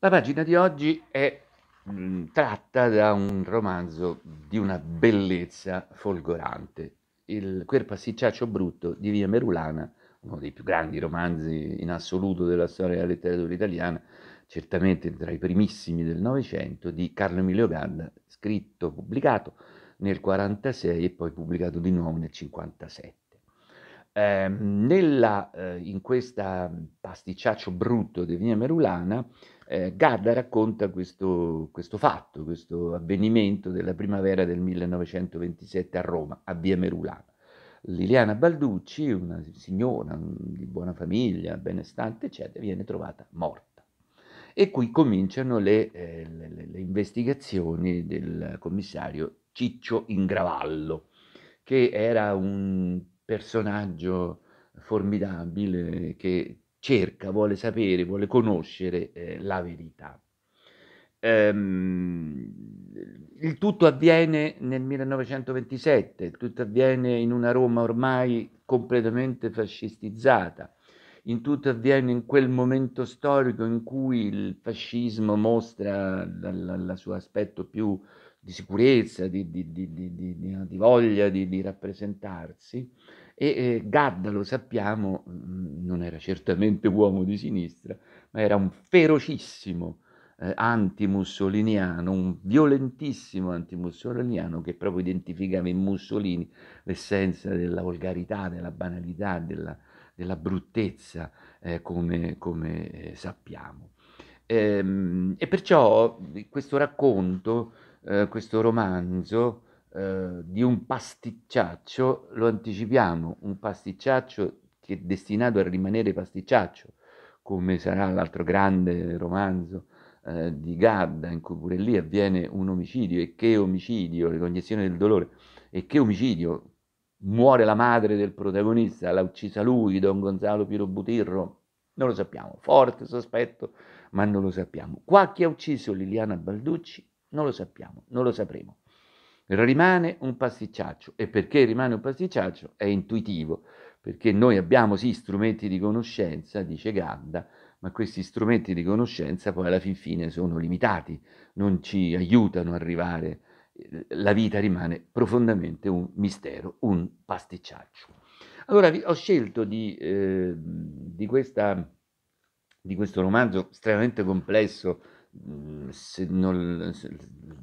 La pagina di oggi è mh, mm, tratta da un romanzo di una bellezza folgorante, il, Quel pasticciaccio brutto di Via Merulana, uno dei più grandi romanzi in assoluto della storia della letteratura italiana, certamente tra i primissimi del Novecento, di Carlo Emilio Gadda, scritto, pubblicato nel 1946 e poi pubblicato di nuovo nel 1957. Eh, nella, eh, in questo pasticciaccio brutto di Via Merulana, eh, Gadda racconta questo, questo, fatto, questo avvenimento della primavera del 1927 a Roma, a Via Merulana. Liliana Balducci, una signora di buona famiglia, benestante, eccetera, viene trovata morta. E qui cominciano le, eh, le, le investigazioni del commissario Ciccio Ingravallo, che era un personaggio formidabile che cerca, vuole sapere, vuole conoscere eh, la verità. Ehm, il tutto avviene nel 1927, il tutto avviene in una Roma ormai completamente fascistizzata, il tutto avviene in quel momento storico in cui il fascismo mostra l- l- il suo aspetto più di sicurezza, di, di, di, di voglia di, rappresentarsi. E eh, Gadda, lo sappiamo, mm, non era certamente uomo di sinistra, ma era un ferocissimo eh, anti-mussoliniano, un violentissimo anti-mussoliniano che proprio identificava in Mussolini l'essenza della volgarità, della banalità, della, della bruttezza, eh, come, come eh, sappiamo. Ehm, e perciò questo racconto eh, questo romanzo eh, di un pasticciaccio, lo anticipiamo, un pasticciaccio che è destinato a rimanere pasticciaccio, come sarà l'altro grande romanzo eh, di Gadda, in cui pure lì avviene un omicidio, e che omicidio, ricognizione del dolore, e che omicidio, muore la madre del protagonista, l'ha uccisa lui, Don Gonzalo Piero Butirro, non lo sappiamo, forte sospetto, ma non lo sappiamo. Qua chi ha ucciso Liliana Balducci non lo sappiamo, non lo sapremo. Rimane un pasticciaccio e perché rimane un pasticciaccio è intuitivo, perché noi abbiamo sì strumenti di conoscenza, dice Ganda, ma questi strumenti di conoscenza poi alla fin fine sono limitati, non ci aiutano a arrivare, eh, la vita rimane profondamente un mistero, un pasticciaccio. Allora ho scelto di, eh, di, questa, di questo romanzo estremamente complesso, Mm, non,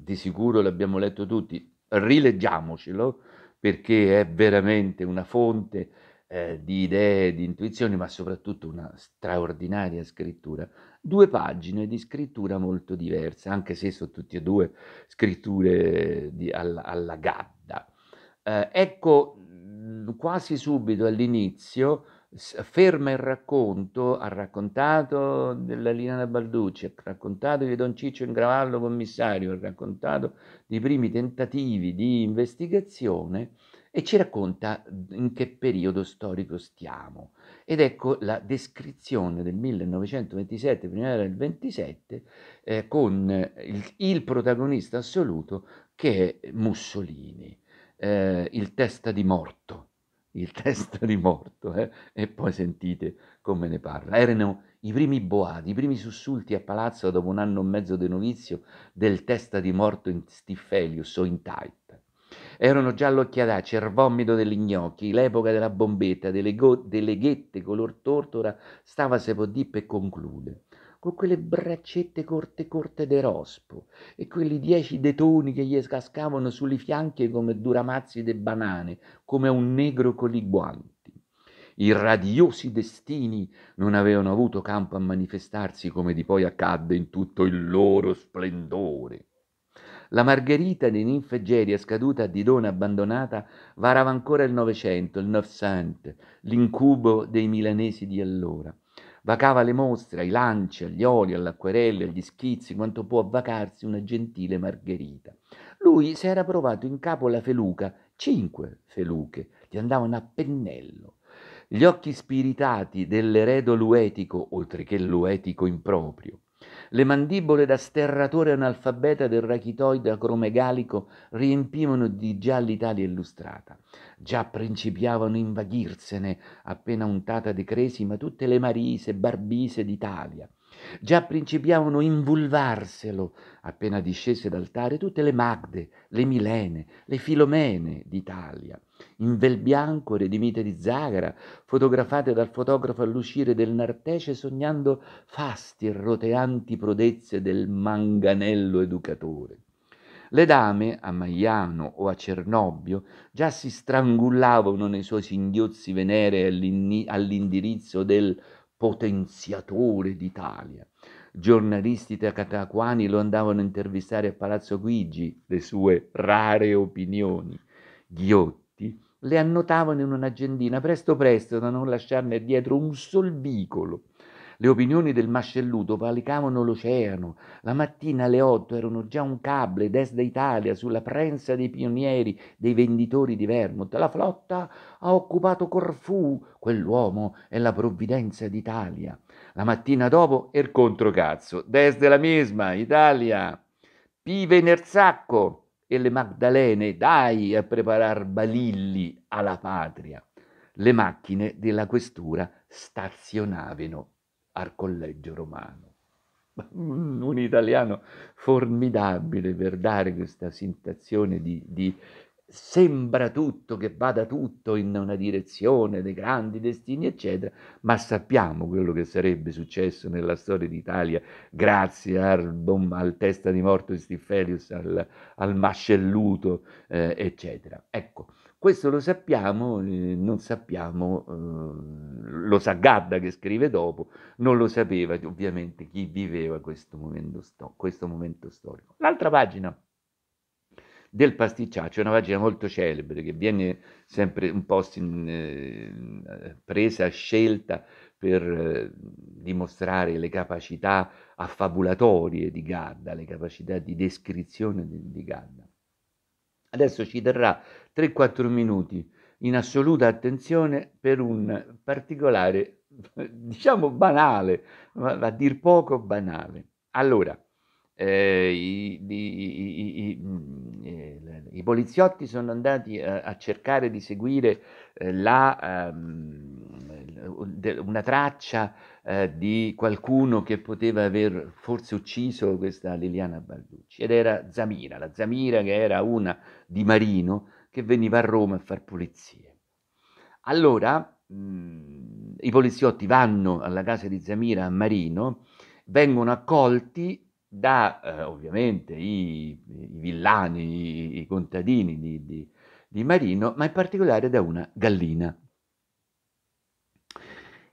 di sicuro l'abbiamo letto tutti, rileggiamocelo perché è veramente una fonte eh, di idee, di intuizioni, ma soprattutto una straordinaria scrittura. Due pagine di scrittura molto diverse, anche se sono tutte e due scritture eh, di, alla, alla gadda. Eh, ecco, mm, quasi subito all'inizio ferma il racconto, ha raccontato della Liliana Balducci, ha raccontato di Don Ciccio in Gravallo commissario, ha raccontato dei primi tentativi di investigazione e ci racconta in che periodo storico stiamo. Ed ecco la descrizione del 1927, primavera del 27, eh, con il, il, protagonista assoluto che è Mussolini, eh, il testa di morto il testo di morto eh? e poi sentite come ne parla. Erano i primi boati, i primi sussulti a palazzo dopo un anno e mezzo di novizio del testa di morto in Stifelius o in Taita. Erano già l'occhiataccia, il vomito degli gnocchi, l'epoca della bombetta, delle, go- delle ghette color tortora, stava se può dire per concludere con quelle braccette corte corte de rospo e quelli dieci detoni che gli cascavano sulle fianche come duramazzi de banane, come a un negro con i guanti. I radiosi destini non avevano avuto campo a manifestarsi come di poi accadde in tutto il loro splendore. La Margherita di Ninfegeria, scaduta a Didona abbandonata, varava ancora il Novecento, il Novecento, l'incubo dei milanesi di allora vacava le mostre, ai lanci, agli oli, all'acquerella, agli schizzi, quanto può vacarsi una gentile margherita. Lui si era provato in capo la feluca, cinque feluche, gli andavano a pennello. Gli occhi spiritati dell'eredo luetico, oltre che luetico improprio, le mandibole da sterratore analfabeta del rachitoide acromegalico riempivano di già l'Italia illustrata. Già principiavano invaghirsene, appena untata di cresi, ma tutte le marise, barbise d'Italia. Già principiavano invulvarselo, appena discese d'altare, tutte le Magde, le Milene, le Filomene d'Italia in vel bianco redimite di zagara, fotografate dal fotografo all'uscire del nartece sognando fasti e roteanti prodezze del manganello educatore. Le dame, a Maiano o a Cernobbio, già si strangulavano nei suoi singhiozzi venere all'indirizzo del potenziatore d'Italia. Giornalisti cataquani lo andavano a intervistare a Palazzo Guigi, le sue rare opinioni. Ghiotti le annotavano in un'agendina presto presto da non lasciarne dietro un sol vicolo. Le opinioni del mascelluto valicavano l'oceano. La mattina alle otto erano già un cable d'Est d'Italia sulla prensa dei pionieri, dei venditori di Vermont. La flotta ha occupato Corfù. Quell'uomo è la provvidenza d'Italia. La mattina dopo il er controcazzo. Desde della misma, Italia. Pive Nerzacco e le Magdalene, dai a preparar balilli alla patria. Le macchine della questura stazionavano al collegio romano. Un italiano formidabile per dare questa sensazione di, di sembra tutto che vada tutto in una direzione dei grandi destini, eccetera, ma sappiamo quello che sarebbe successo nella storia d'Italia grazie al, al testa di morto di Stifelius, al, al mascelluto, eh, eccetera. Ecco, questo lo sappiamo, eh, non sappiamo, eh, lo sa Gadda che scrive dopo, non lo sapeva ovviamente chi viveva questo momento, questo momento storico. L'altra pagina del pasticciaccio, una pagina molto celebre che viene sempre un po' sin, eh, presa, scelta per eh, dimostrare le capacità affabulatorie di Gadda, le capacità di descrizione di, di Gadda. Adesso ci terrà 3-4 minuti in assoluta attenzione per un particolare, diciamo banale, ma a dir poco banale. Allora, eh, i, i, i, mm, eh, i, poliziotti sono andati a, a cercare di seguire eh, la, um, una traccia eh, di qualcuno che poteva aver forse ucciso questa Liliana Balducci ed era Zamira, la Zamira che era una di Marino che veniva a Roma a far pulizie. Allora mh, mm, i poliziotti vanno alla casa di Zamira a Marino vengono accolti da eh, ovviamente i, i, villani, i, i contadini di, di, di Marino, ma in particolare da una gallina.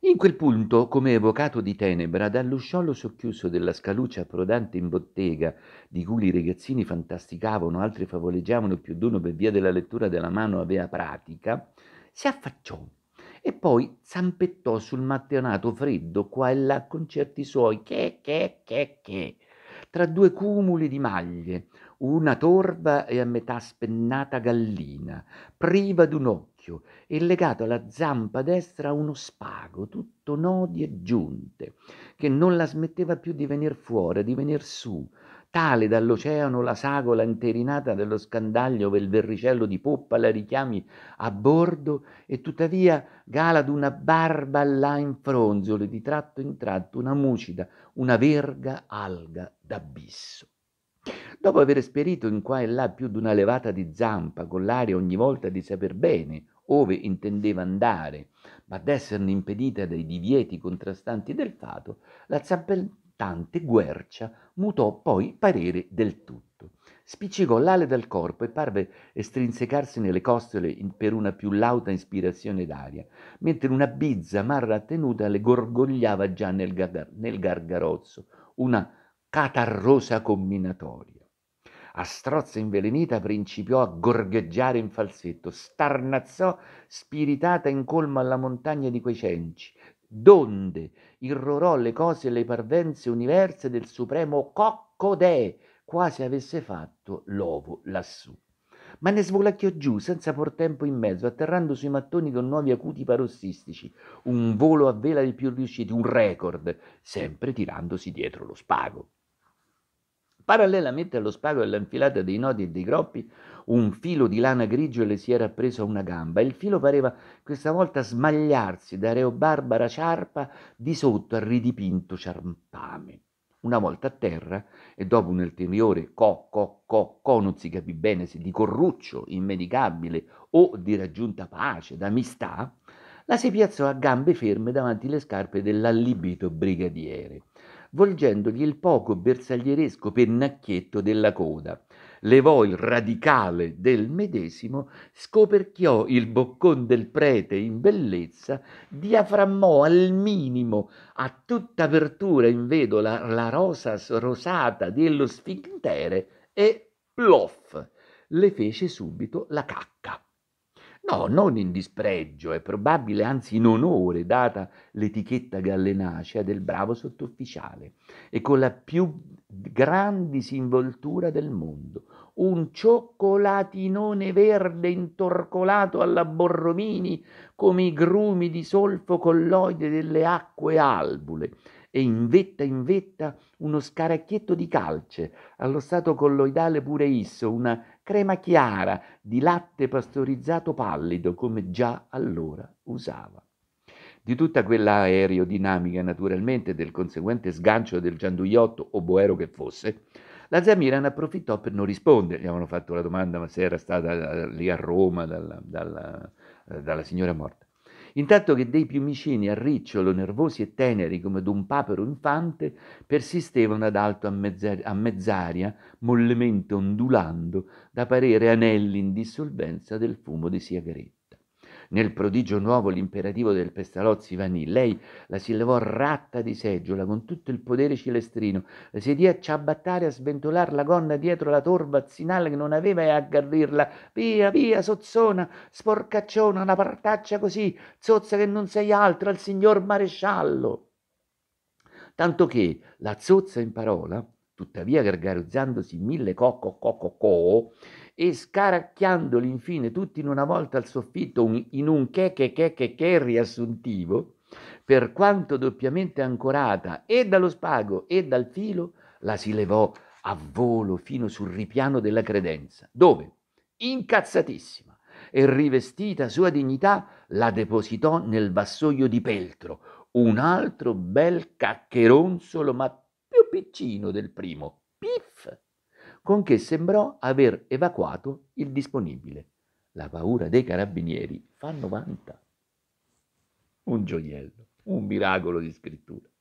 In quel punto, come evocato di tenebra, dall'usciolo socchiuso della scaluccia approdante in bottega, di cui i ragazzini fantasticavano, altri favoleggiavano più d'uno per via della lettura della mano avea pratica, si affacciò e poi zampettò sul mattonato freddo qua e là con certi suoi che che che che tra due cumuli di maglie, una torva e a metà spennata gallina, priva d'un occhio e legato alla zampa destra uno spago, tutto nodi e giunte, che non la smetteva più di venir fuori, di venir su, tale dall'oceano la sagola interinata dello scandaglio vel verricello di poppa la richiami a bordo e tuttavia gala d'una barba là in fronzole di tratto in tratto una mucida una verga alga d'abisso dopo aver esperito in qua e là più di una levata di zampa con l'aria ogni volta di saper bene ove intendeva andare ma d'esserne impedita dai divieti contrastanti del fato la zampellata tante Guercia mutò poi parere del tutto. Spiccicò l'ale dal corpo e parve estrinsecarsi nelle costole per una più lauta ispirazione d'aria, mentre una bizza marra tenuta le gorgogliava già nel, gar- nel gargarozzo, una catarrosa combinatoria. A strozza invelenita principiò a gorgheggiare in falsetto, starnazzò spiritata in colmo alla montagna di quei cenci, donde irrorò le cose e le parvenze universe del supremo Cocco Dee, quasi avesse fatto l'ovo lassù. Ma ne svolacchiò giù, senza por tempo in mezzo, atterrando sui mattoni con nuovi acuti parossistici, un volo a vela di più riusciti, un record, sempre tirandosi dietro lo spago. Parallelamente allo spago e all'anfilata dei nodi e dei groppi, un filo di lana grigio e le si era preso a una gamba. Il filo pareva questa volta smagliarsi da Reo Barbara ciarpa di sotto al ridipinto ciarpame. Una volta a terra e dopo un ulteriore co, co, co, co, non si capì bene se di corruccio immedicabile o di raggiunta pace, d'amistà, la si piazzò a gambe ferme davanti le scarpe dell'allibito brigadiere, volgendogli il poco bersaglieresco pennacchietto della coda, levò il radicale del medesimo, scoperchiò il boccon del prete in bellezza, diaframmò al minimo a tutta apertura in vedo la, la rosa rosata dello sfintere e plof, le fece subito la cacca. No, non in dispregio, è probabile anzi in onore, data l'etichetta gallenacea del bravo sottufficiale e con la più grande disinvoltura del mondo, un cioccolatinone verde intorcolato alla Borromini come i grumi di solfo colloide delle acque albule e in vetta in vetta uno scaracchietto di calce, allo stato colloidale pure isso una crema chiara di latte pastorizzato pallido come già allora usava. Di tutta quella aerodinamica naturalmente del conseguente sgancio del gianduiotto o boero che fosse, la Zamira ne approfittò per non rispondere, gli avevano fatto la domanda ma se era stata eh, lì a Roma dalla, dalla, eh, dalla signora morta. Intanto che dei piumicini a ricciolo, nervosi e teneri come d'un papero infante, persistevano ad alto a, mezz'aria, a mezz'aria mollemente ondulando, da parere anelli in dissolvenza del fumo di sigarette. Nel prodigio nuovo l'imperativo del Pestalozzi vanì. Lei la si levò ratta di seggiola con tutto il potere cilestrino, la sedì a ciabattare, a sventolar la gonna dietro la torba azzinale che non aveva e a garrirla. Via, via, sozzona, sporcacciona, una partaccia così, zozza che non sei altro al signor maresciallo. Tanto che la zozza in parola tuttavia gargarizzandosi mille cocco cocco co, e scaracchiandoli infine tutti in una volta al soffitto un, in un che che che che che riassuntivo, per quanto doppiamente ancorata e dallo spago e dal filo, la si levò a volo fino sul ripiano della credenza, dove, incazzatissima, e rivestita sua dignità, la depositò nel vassoio di peltro, un altro bel caccheronzolo ma piccino del primo piff, con che sembrò aver evacuato il disponibile. La paura dei carabinieri fa 90. Un gioiello, un miracolo di scrittura.